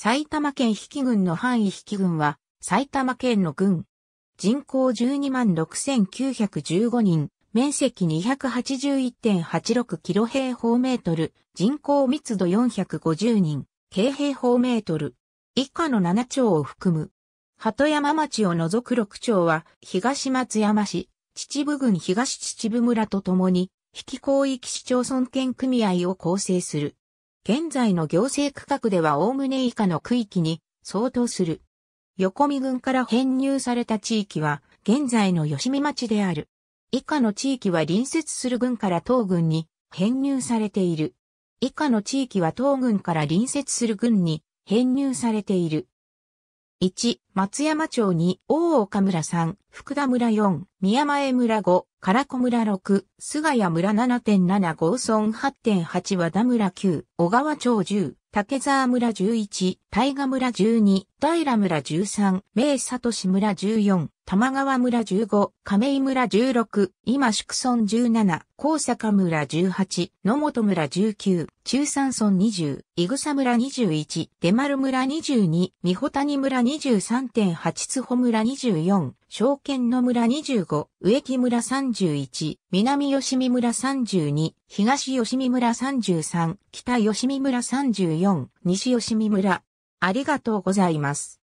埼玉県比企郡の範囲比企郡は、埼玉県の郡。人口12万6915人、面積281.86キロ平方メートル、人口密度450人、京平方メートル。以下の7町を含む。鳩山町を除く6町は、東松山市、秩父郡東秩父村とともに、比企広域市町村県組合を構成する。現在の行政区画では概ね以下の区域に相当する。横見郡から編入された地域は、現在の吉見町である。以下の地域は隣接する郡から東郡に編入されている。以下の地域は東郡から隣接する郡に編入されている。1、松山町2、大岡村3、福田村4、宮前村5、唐子村6、菅谷村7.7、郷村8.8、和田村9、小川町10、竹沢村11、大河村12、平村13、名里市村14、玉川村15、亀井村16、今宿村17、高坂村18、野本村19、中山村20、いぐさ村21、出丸村22、三穂谷村23.8津穂村24、証券の村25、植木村31、南吉見村32、東吉見村33、北吉見村34、西吉見村。ありがとうございます。